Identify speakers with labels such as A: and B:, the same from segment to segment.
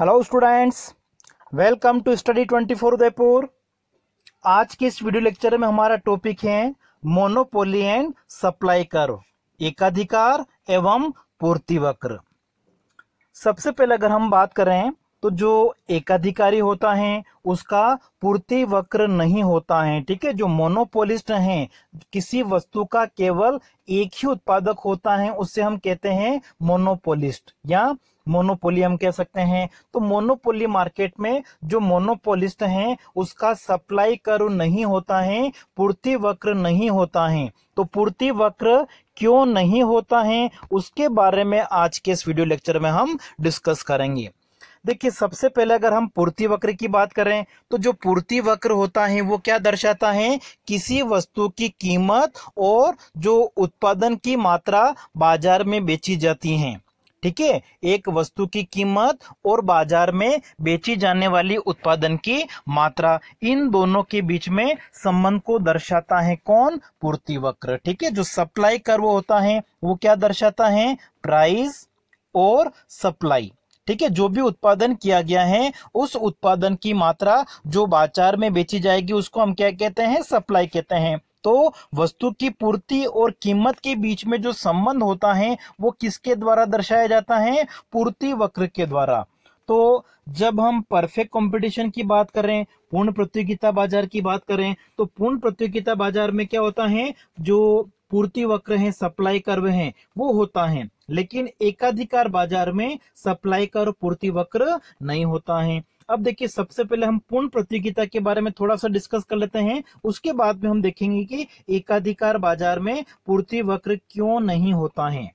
A: hello students welcome to study 24 Udaipur आज के इस वीडियो लेक्चर में हमारा टॉपिक है मोनोपोली एंड सप्लाई कर एकाधिकार एवं पूर्ति वक्र सबसे पहले अगर हम बात करें तो जो एकाधिकारी होता है उसका पूर्ति वक्र नहीं होता है ठीक है जो मोनोपोलिस्ट हैं किसी वस्तु का केवल एक ही उत्पादक होता है उससे हम कहते हैं मोनोपोलिस्ट या मोनोपोली हम कह सकते हैं तो मोनोपोली मार्केट में जो मोनोपोलिस्ट हैं उसका सप्लाई कर नहीं होता है पूर्ति वक्र नहीं होता है तो पूर्ति वक्र क्यों नहीं होता है उसके बारे में आज के इस वीडियो लेक्चर में हम डिस्कस करेंगे देखिए सबसे पहले अगर हम पूर्ति वक्र की बात करें तो जो पूर्ति वक्र होता है वो क्या दर्शाता है किसी वस्तु की कीमत और जो उत्पादन की मात्रा बाजार में बेची जाती है ठीक है एक वस्तु की कीमत और बाजार में बेची जाने वाली उत्पादन की मात्रा इन दोनों के बीच में संबंध को दर्शाता है कौन पूर्ति वक्र ठीक है जो सप्लाई कर्व होता है वो क्या दर्शाता है प्राइस और सप्लाई ठीक है जो भी उत्पादन किया गया है उस उत्पादन की मात्रा जो बाजार में बेची जाएगी उसको हम क्या कहते हैं सप्लाई कहते हैं तो वस्तु की पूर्ति और कीमत के बीच में जो संबंध होता है वो किसके द्वारा दर्शाया जाता है पूर्ति वक्र के द्वारा तो जब हम परफेक्ट कंपटीशन की बात करें पूर्ण प्रतियोगिता बाजार की बात करें तो पूर्ण प्रतियोगिता बाजार में क्या होता है जो पूर्ति वक्र है सप्लाई कर्व है वो होता है लेकिन एकाधिकार बाजार में सप्लाई कर्व पूर्ति वक्र नहीं होता है अब देखिए सबसे पहले हम पूर्ण प्रतियोगिता के बारे में थोड़ा सा डिस्कस कर लेते हैं उसके बाद में हम देखेंगे कि एकाधिकार बाजार में पूर्ति वक्र क्यों नहीं होता है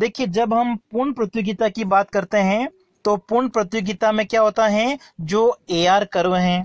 A: देखिए जब हम पूर्ण प्रतियोगिता की बात करते हैं तो पूर्ण प्रतियोगिता में क्या होता है जो ए आर कर्व है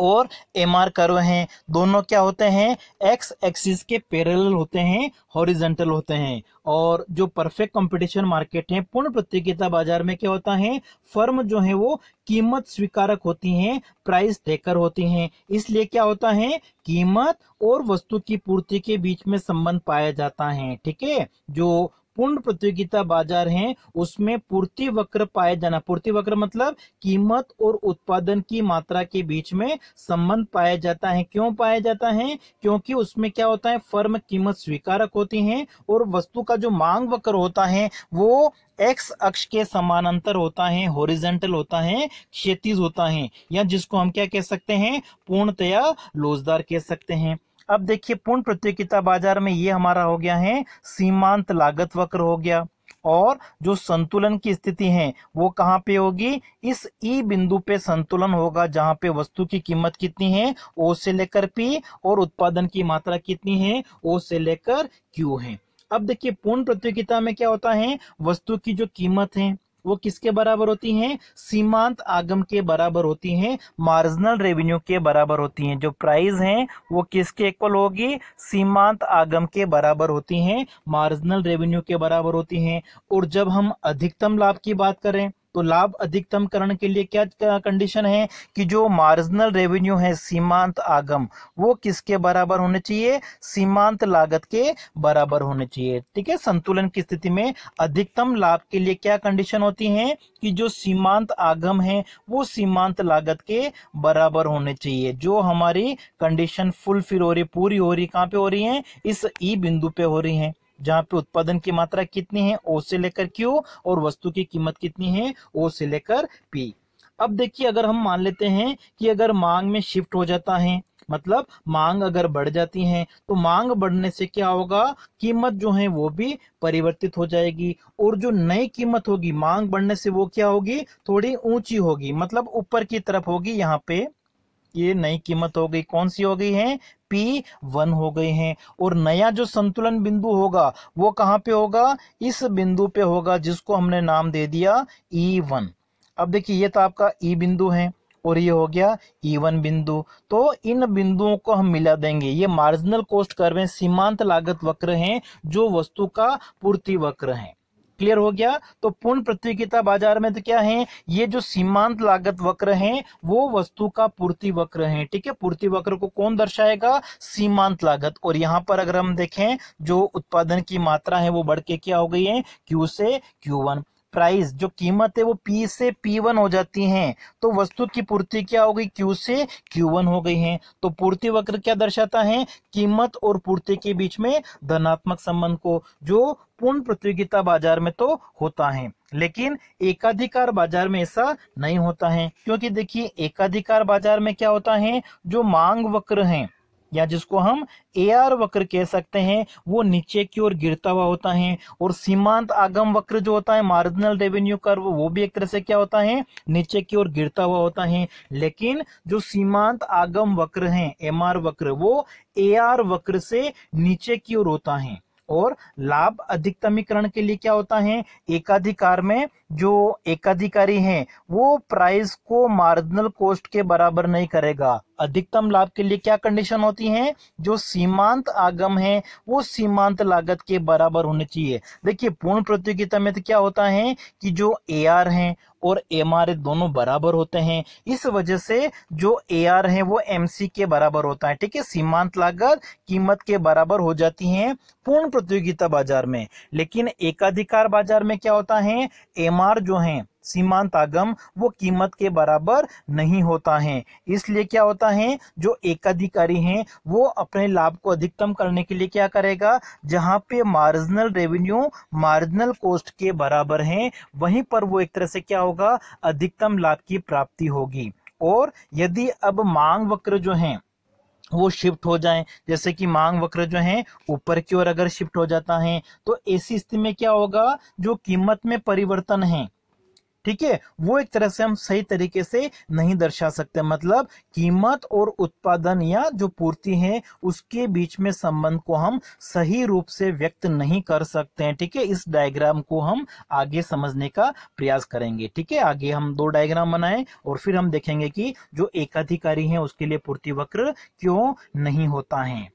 A: और एम आर कर्व हैं दोनों क्या होते हैं एक्स एक्सिस के पैरेलल होते हैं हॉरिजेंटल होते हैं और जो परफेक्ट कंपटीशन मार्केट है पूर्ण प्रतियोगिता बाजार में क्या होता है फर्म जो है वो कीमत स्वीकारक होती हैं प्राइस टेकर होती हैं इसलिए क्या होता है कीमत और वस्तु की पूर्ति के बीच में संबंध पाया जाता है ठीक है जो पूर्ण प्रतियोगिता बाजार हैं उसमें पूर्ति वक्र पाया जाना पूर्ति वक्र मतलब कीमत और उत्पादन की मात्रा के बीच में संबंध पाया जाता है क्यों पाया जाता है क्योंकि उसमें क्या होता है फर्म कीमत स्वीकारक होती है और वस्तु का जो मांग वक्र होता है वो एक्स अक्ष के समानांतर होता है होरिजेंटल होता है क्षेत्र होता है या जिसको हम क्या कह सकते हैं पूर्णतया लोजदार कह सकते हैं अब देखिए पूर्ण प्रतियोगिता बाजार में ये हमारा हो गया है सीमांत लागत वक्र हो गया और जो संतुलन की स्थिति है वो कहाँ पे होगी इस ई बिंदु पे संतुलन होगा जहाँ पे वस्तु की कीमत कितनी है ओ से लेकर पी और उत्पादन की मात्रा कितनी है ओ से लेकर क्यू है अब देखिए पूर्ण प्रतियोगिता में क्या होता है वस्तु की जो कीमत है वो किसके बराबर होती हैं सीमांत आगम के बराबर होती हैं मार्जिनल रेवेन्यू के बराबर होती हैं जो प्राइस हैं वो किसके इक्वल होगी सीमांत आगम के बराबर होती हैं मार्जिनल रेवेन्यू के बराबर होती हैं और जब हम अधिकतम लाभ की बात करें तो लाभ अधिकतमकरण के लिए क्या कंडीशन है कि जो मार्जिनल रेवेन्यू है सीमांत आगम वो किसके बराबर होने चाहिए सीमांत लागत के बराबर होने चाहिए ठीक है संतुलन की स्थिति में अधिकतम लाभ के लिए क्या कंडीशन होती है कि जो सीमांत आगम है वो सीमांत लागत के बराबर होने चाहिए जो हमारी कंडीशन फुलफिल हो रही पूरी हो रही कहाँ पे हो रही है इस ई e बिंदु पे हो रही है जहां पे उत्पादन की मात्रा कितनी है ओ से लेकर क्यू और वस्तु की कीमत कितनी है ओ से लेकर पी अब देखिए अगर हम मान लेते हैं कि अगर मांग में शिफ्ट हो जाता है मतलब मांग अगर बढ़ जाती है तो मांग बढ़ने से क्या होगा कीमत जो है वो भी परिवर्तित हो जाएगी और जो नई कीमत होगी मांग बढ़ने से वो क्या होगी थोड़ी ऊंची होगी मतलब ऊपर की तरफ होगी यहाँ पे ये नई कीमत हो गई कौन सी हो गई है पी वन हो गए हैं और नया जो संतुलन बिंदु होगा वो कहाँ पे होगा इस बिंदु पे होगा जिसको हमने नाम दे दिया ई e वन अब देखिए ये तो आपका ई e बिंदु है और ये हो गया ईवन e बिंदु तो इन बिंदुओं को हम मिला देंगे ये मार्जिनल कोस्ट कर्व सीमांत लागत वक्र हैं जो वस्तु का पूर्ति वक्र हैं क्लियर हो गया तो पूर्ण प्रतियोगिता बाजार में तो क्या है ये जो सीमांत लागत वक्र है वो वस्तु का पूर्ति वक्र है ठीक है पूर्ति वक्र को कौन दर्शाएगा सीमांत लागत और यहां पर अगर हम देखें जो उत्पादन की मात्रा है वो बढ़ के क्या हो गई है क्यू से क्यू वन प्राइस जो कीमत है वो पी से पी वन हो जाती है तो वस्तु की पूर्ति क्या हो गई क्यू से क्यू वन हो गई है तो पूर्ति वक्र क्या दर्शाता है कीमत और पूर्ति के बीच में धनात्मक संबंध को जो पूर्ण प्रतियोगिता बाजार में तो होता है लेकिन एकाधिकार बाजार में ऐसा नहीं होता है क्योंकि देखिए एकाधिकार बाजार में क्या होता है जो मांग वक्र है या जिसको हम ए आर वक्र कह सकते हैं वो नीचे की ओर गिरता हुआ होता है और सीमांत आगम वक्र जो होता है मार्जिनल रेवेन्यू कर्व वो भी एक तरह से क्या होता है नीचे की ओर गिरता हुआ होता है लेकिन जो सीमांत आगम वक्र है एम आर वक्र वो ए आर वक्र से नीचे की ओर होता है और लाभ अधिकतमीकरण के लिए क्या होता है एकाधिकार में जो एकाधिकारी है वो प्राइस को मार्जिनल कॉस्ट के बराबर नहीं करेगा अधिकतम लाभ के लिए क्या कंडीशन होती है जो सीमांत आगम है वो सीमांत लागत के बराबर होने चाहिए देखिए पूर्ण प्रतियोगिता में तो क्या होता है कि जो ए आर है और एम आर दोनों बराबर होते हैं इस वजह से जो ए आर है वो एम सी के बराबर होता है ठीक है सीमांत लागत कीमत के बराबर हो जाती है पूर्ण प्रतियोगिता बाजार में लेकिन एकाधिकार बाजार में क्या होता है एम आर जो है सीमांत आगम वो कीमत के बराबर नहीं होता है इसलिए क्या होता है जो एकाधिकारी हैं वो अपने लाभ को अधिकतम करने के लिए क्या करेगा जहां पे मार्जिनल रेवेन्यू मार्जिनल कॉस्ट के बराबर हैं वहीं पर वो एक तरह से क्या होगा अधिकतम लाभ की प्राप्ति होगी और यदि अब मांग वक्र जो है वो शिफ्ट हो जाए जैसे कि मांग वक्र जो है ऊपर की ओर अगर शिफ्ट हो जाता है तो ऐसी स्थिति में क्या होगा जो कीमत में परिवर्तन है ठीक है वो एक तरह से हम सही तरीके से नहीं दर्शा सकते मतलब कीमत और उत्पादन या जो पूर्ति है उसके बीच में संबंध को हम सही रूप से व्यक्त नहीं कर सकते हैं ठीक है इस डायग्राम को हम आगे समझने का प्रयास करेंगे ठीक है आगे हम दो डायग्राम बनाए और फिर हम देखेंगे कि जो एकाधिकारी है उसके लिए पूर्ति वक्र क्यों नहीं होता है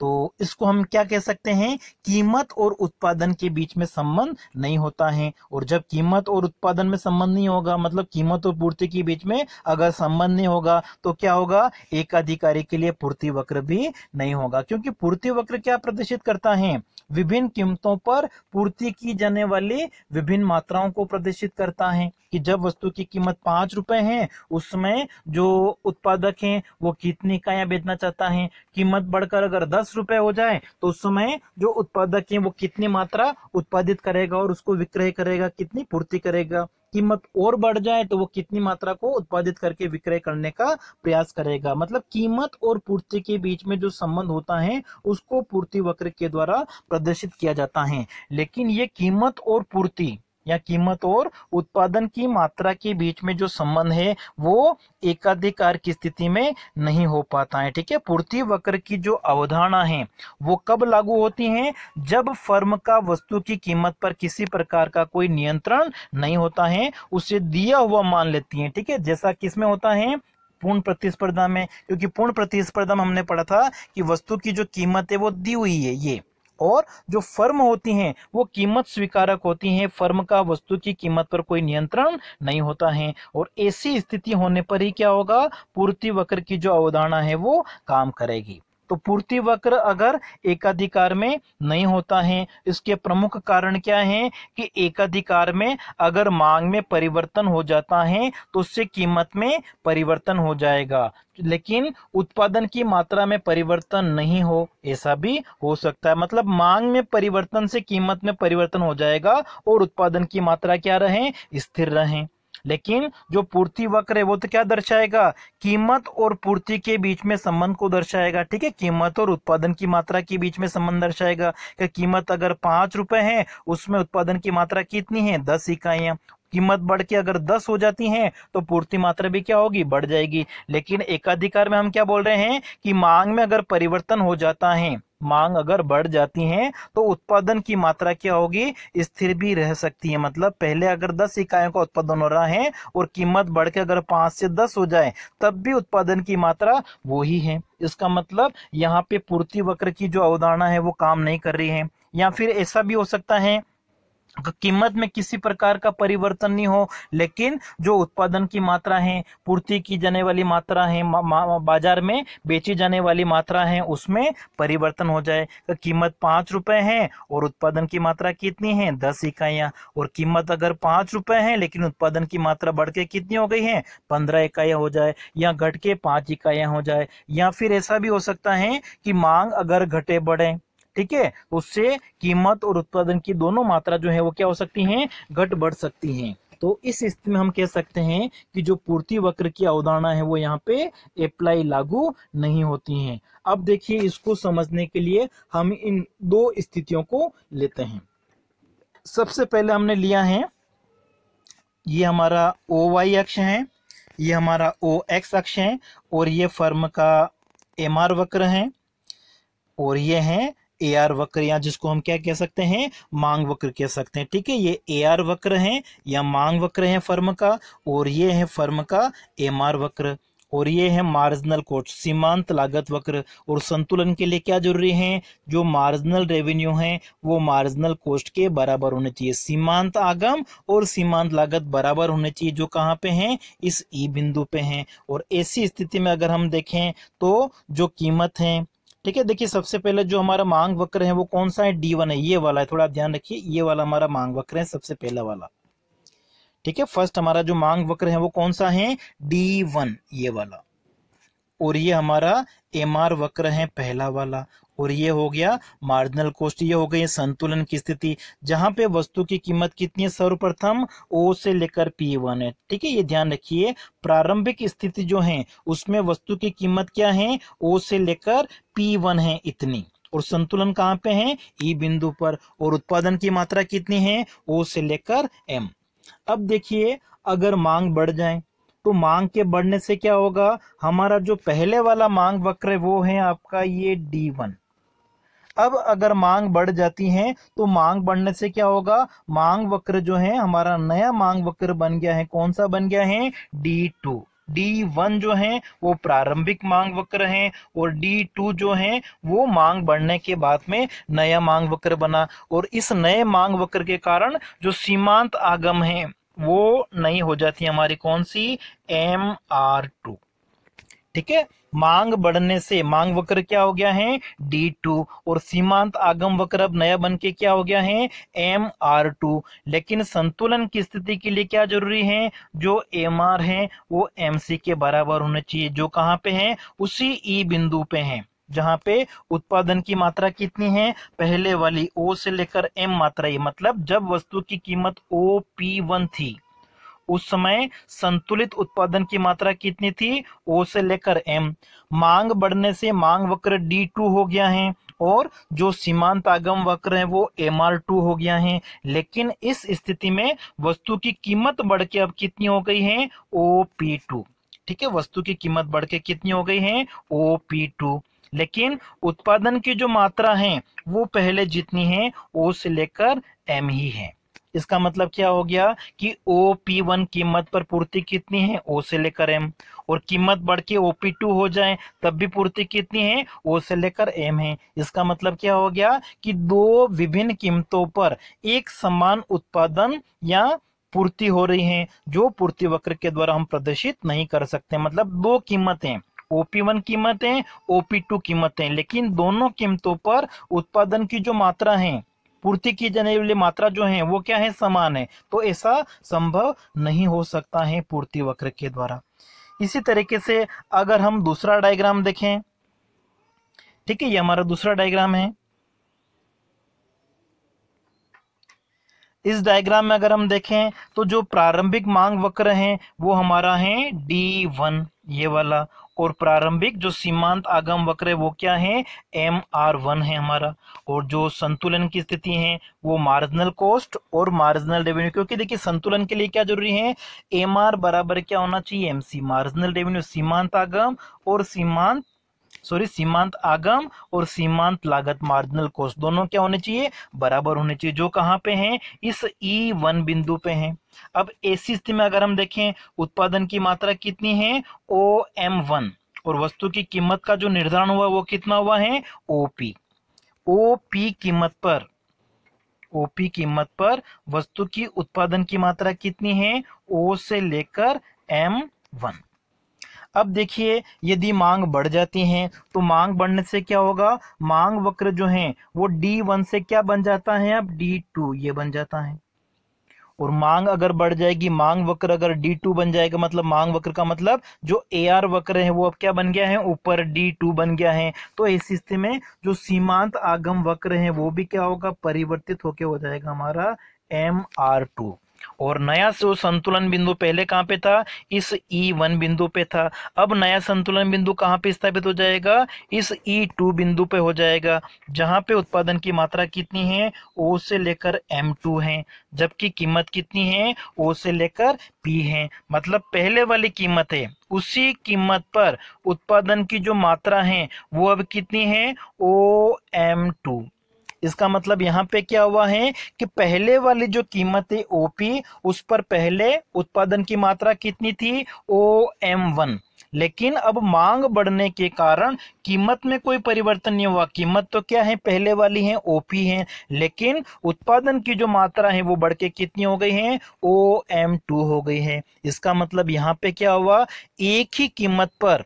A: तो इसको हम क्या कह सकते हैं कीमत और उत्पादन के बीच में संबंध नहीं होता है और जब कीमत और उत्पादन में संबंध नहीं होगा मतलब कीमत और पूर्ति के बीच में अगर संबंध नहीं होगा तो क्या होगा एक अधिकारी के लिए पूर्ति वक्र भी नहीं होगा क्योंकि पूर्ति वक्र क्या प्रदर्शित करता है विभिन्न कीमतों पर पूर्ति की जाने वाली विभिन्न मात्राओं को प्रदर्शित करता है कि जब वस्तु की कीमत पांच रुपए है उसमें जो उत्पादक है वो कितनी इकाइयां बेचना चाहता है कीमत बढ़कर अगर दस दस रुपए हो जाए तो उस समय जो उत्पादक है वो कितनी मात्रा उत्पादित करेगा और उसको विक्रय करेगा कितनी पूर्ति करेगा कीमत और बढ़ जाए तो वो कितनी मात्रा को उत्पादित करके विक्रय करने का प्रयास करेगा मतलब कीमत और पूर्ति के बीच में जो संबंध होता है उसको पूर्ति वक्र के द्वारा प्रदर्शित किया जाता है लेकिन ये कीमत और पूर्ति या कीमत और उत्पादन की मात्रा के बीच में जो संबंध है वो एकाधिकार की स्थिति में नहीं हो पाता है ठीक है पूर्ति वक्र की जो अवधारणा है वो कब लागू होती है जब फर्म का वस्तु की कीमत पर किसी प्रकार का कोई नियंत्रण नहीं होता है उसे दिया हुआ मान लेती है ठीक है जैसा किसमें होता है पूर्ण प्रतिस्पर्धा में क्योंकि पूर्ण प्रतिस्पर्धा में हमने पढ़ा था कि वस्तु की जो कीमत है वो दी हुई है ये और जो फर्म होती हैं वो कीमत स्वीकारक होती हैं फर्म का वस्तु की कीमत पर कोई नियंत्रण नहीं होता है और ऐसी स्थिति होने पर ही क्या होगा पूर्ति वक्र की जो अवधारणा है वो काम करेगी तो पूर्ति वक्र अगर एकाधिकार में नहीं होता है इसके प्रमुख कारण क्या है कि एकाधिकार में अगर मांग में परिवर्तन हो जाता है तो उससे कीमत में परिवर्तन हो जाएगा लेकिन उत्पादन की मात्रा में परिवर्तन नहीं हो ऐसा भी हो सकता है मतलब मांग में परिवर्तन से कीमत में परिवर्तन हो जाएगा और उत्पादन की मात्रा क्या रहे स्थिर रहें लेकिन जो पूर्ति वक्र है वो तो क्या दर्शाएगा कीमत और पूर्ति के बीच में संबंध को दर्शाएगा ठीक है कीमत और उत्पादन की मात्रा के बीच में संबंध दर्शाएगा कि कीमत अगर पांच रुपए है उसमें उत्पादन की मात्रा कितनी है दस इकाइयां कीमत बढ़ के अगर 10 हो जाती है तो पूर्ति मात्रा भी क्या होगी बढ़ जाएगी लेकिन एकाधिकार में हम क्या बोल रहे हैं कि मांग में अगर परिवर्तन हो जाता है मांग अगर बढ़ जाती है तो उत्पादन की मात्रा क्या होगी स्थिर भी रह सकती है मतलब पहले अगर दस इकाइयों का उत्पादन हो रहा है और कीमत बढ़ के अगर पांच से दस हो जाए तब भी उत्पादन की मात्रा वही है इसका मतलब यहाँ पे पूर्ति वक्र की जो अवधारणा है वो काम नहीं कर रही है या फिर ऐसा भी हो सकता है तो कीमत में किसी प्रकार का परिवर्तन नहीं हो लेकिन जो उत्पादन की मात्रा है पूर्ति की जाने वाली मात्रा है मा, मा, बाजार में बेची जाने वाली मात्रा है उसमें परिवर्तन हो जाए तो कीमत पाँच रुपये है और उत्पादन की मात्रा कितनी है दस इकाइयाँ और कीमत अगर पाँच रुपये है लेकिन उत्पादन की मात्रा बढ़ के कितनी हो गई है पंद्रह इकाइयाँ हो जाए या घट के पाँच इकाइयाँ हो जाए या फिर ऐसा भी हो सकता है कि मांग अगर घटे बढ़े ठीक है तो उससे कीमत और उत्पादन की दोनों मात्रा जो है वो क्या हो सकती है घट बढ़ सकती है तो इस स्थिति में हम कह सकते हैं कि जो पूर्ति वक्र की अवधारणा है वो यहाँ पे अप्लाई लागू नहीं होती है अब देखिए इसको समझने के लिए हम इन दो स्थितियों को लेते हैं सबसे पहले हमने लिया है ये हमारा ओ वाई अक्ष है ये हमारा ओ एक्स अक्ष है और ये फर्म का एम आर वक्र है और ये है ए आर वक्र या जिसको हम क्या कह सकते हैं मांग वक्र कह सकते हैं ठीक है ये ए आर वक्र है या मांग वक्र है फर्म का और ये है फर्म का एम आर वक्र और ये है मार्जिनल कोट सीमांत लागत वक्र और संतुलन के लिए क्या जरूरी है जो मार्जिनल रेवेन्यू है वो मार्जिनल कोस्ट के बराबर होने चाहिए सीमांत आगम और सीमांत लागत बराबर होने चाहिए जो कहाँ पे हैं इस ई e बिंदु पे हैं और ऐसी स्थिति में अगर हम देखें तो जो कीमत है ठीक है देखिए सबसे पहले जो हमारा मांग वक्र है वो कौन सा है डी वन है ये वाला है थोड़ा आप ध्यान रखिए ये वाला हमारा मांग वक्र है सबसे पहला वाला ठीक है फर्स्ट हमारा जो मांग वक्र है वो कौन सा है डी वन ये वाला और ये हमारा एम आर वक्र है पहला वाला और ये हो गया मार्जिनल कॉस्ट ये हो गई संतुलन की स्थिति जहां पे वस्तु की कीमत कितनी है सर्वप्रथम ओ से लेकर पी वन है ठीक है ये ध्यान रखिए प्रारंभिक स्थिति जो है उसमें वस्तु की कीमत क्या है ओ से लेकर पी वन है इतनी और संतुलन कहाँ पे है ई e बिंदु पर और उत्पादन की मात्रा कितनी है ओ से लेकर एम अब देखिए अगर मांग बढ़ जाए तो मांग के बढ़ने से क्या होगा हमारा जो पहले वाला मांग वक्र है वो है आपका ये डी वन अब अगर मांग बढ़ जाती है तो मांग बढ़ने से क्या होगा मांग वक्र जो है हमारा नया मांग वक्र बन गया है कौन सा बन गया है डी टू डी वन जो है वो प्रारंभिक मांग वक्र है और डी टू जो है वो मांग बढ़ने के बाद में नया मांग वक्र बना और इस नए मांग वक्र के कारण जो सीमांत आगम है वो नहीं हो जाती हमारी कौन सी एम आर टू ठीक है मांग बढ़ने से मांग वक्र क्या हो गया है डी टू और सीमांत आगम वक्र अब नया बन के क्या हो गया है एम आर टू लेकिन संतुलन की स्थिति के लिए क्या जरूरी है जो एम आर है वो एम सी के बराबर होने चाहिए जो कहाँ पे है उसी ई e बिंदु पे है जहां पे उत्पादन की मात्रा कितनी है पहले वाली ओ से लेकर एम मात्रा ये मतलब जब वस्तु की कीमत ओ पी वन थी उस समय संतुलित उत्पादन की मात्रा कितनी थी ओ से लेकर एम मांग बढ़ने से मांग वक्र डी टू हो गया है और जो सीमांत आगम वक्र है वो एम आर टू हो गया है लेकिन इस स्थिति में वस्तु की कीमत बढ़ के अब कितनी हो गई है ओ पी टू ठीक है वस्तु की कीमत बढ़ के कितनी हो गई है ओ पी टू लेकिन उत्पादन की जो मात्रा है वो पहले जितनी है ओ से लेकर एम ही है इसका मतलब क्या हो गया कि ओ पी वन कीमत पर पूर्ति कितनी है ओ से लेकर एम और कीमत बढ़ के ओ पी टू हो जाए तब भी पूर्ति कितनी है ओ से लेकर एम है इसका मतलब क्या हो गया कि दो विभिन्न कीमतों पर एक समान उत्पादन या पूर्ति हो रही है जो पूर्ति वक्र के द्वारा हम प्रदर्शित नहीं कर सकते मतलब दो कीमतें ओपी वन कीमतें ओपी टू कीमतें लेकिन दोनों कीमतों पर उत्पादन की जो मात्रा है पूर्ति की जाने वाली मात्रा जो है वो क्या है समान है तो ऐसा संभव नहीं हो सकता है पूर्ति वक्र के द्वारा इसी तरीके से अगर हम दूसरा डायग्राम देखें ठीक है ये हमारा दूसरा डायग्राम है इस डायग्राम में अगर हम देखें तो जो प्रारंभिक मांग वक्र है वो हमारा है डी वन ये वाला और प्रारंभिक जो सीमांत आगम वक्र है वो क्या है एम आर वन है हमारा और जो संतुलन की स्थिति है वो मार्जिनल कॉस्ट और मार्जिनल रेवेन्यू क्योंकि देखिए संतुलन के लिए क्या जरूरी है एम आर बराबर क्या होना चाहिए एम सी मार्जिनल रेवेन्यू सीमांत आगम और सीमांत सॉरी सीमांत आगम और सीमांत लागत मार्जिनल कॉस्ट दोनों क्या होने चाहिए बराबर होने चाहिए जो कहाँ पे हैं इस ई e वन बिंदु पे हैं अब ऐसी स्थिति में अगर हम देखें उत्पादन की मात्रा कितनी है ओ एम वन और वस्तु की कीमत का जो निर्धारण हुआ वो कितना हुआ है ओपी ओपी कीमत पर ओपी कीमत पर वस्तु की उत्पादन की मात्रा कितनी है ओ से लेकर एम वन अब देखिए यदि मांग बढ़ जाती हैं तो मांग बढ़ने से क्या होगा मांग वक्र जो है वो डी वन से क्या बन जाता है अब डी टू ये बन जाता है और मांग अगर बढ़ जाएगी मांग वक्र अगर डी टू बन जाएगा मतलब मांग वक्र का मतलब जो ए आर वक्र है वो अब क्या बन गया है ऊपर डी टू बन गया है तो इस स्थिति में जो सीमांत आगम वक्र है वो भी क्या होगा परिवर्तित होके हो जाएगा हमारा एम आर टू और नया से संतुलन बिंदु पहले कहाँ पे था इस E1 बिंदु पे था अब नया संतुलन बिंदु कहाँ पे स्थापित हो जाएगा इस E2 बिंदु पे हो जाएगा जहाँ पे उत्पादन की मात्रा कितनी है O से लेकर एम टू है जबकि कीमत कितनी है ओ से लेकर पी है मतलब पहले वाली कीमत है उसी कीमत पर उत्पादन की जो मात्रा है वो अब कितनी है ओ एम टू इसका मतलब यहाँ पे क्या हुआ है कि पहले वाली जो कीमत है ओपी उस पर पहले उत्पादन की मात्रा कितनी थी ओ एम वन लेकिन अब मांग बढ़ने के कारण कीमत में कोई परिवर्तन नहीं हुआ कीमत तो क्या है पहले वाली है ओपी है लेकिन उत्पादन की जो मात्रा है वो बढ़ के कितनी हो गई है ओ एम टू हो गई है इसका मतलब यहाँ पे क्या हुआ एक ही कीमत पर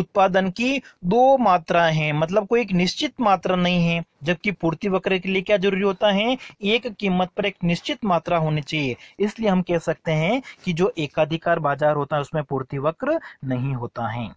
A: उत्पादन की दो मात्रा है मतलब कोई एक निश्चित मात्रा नहीं है जबकि पूर्ति वक्र के लिए क्या जरूरी होता है एक कीमत पर एक निश्चित मात्रा होनी चाहिए इसलिए हम कह सकते हैं कि जो एकाधिकार बाजार होता है उसमें पूर्ति वक्र नहीं होता है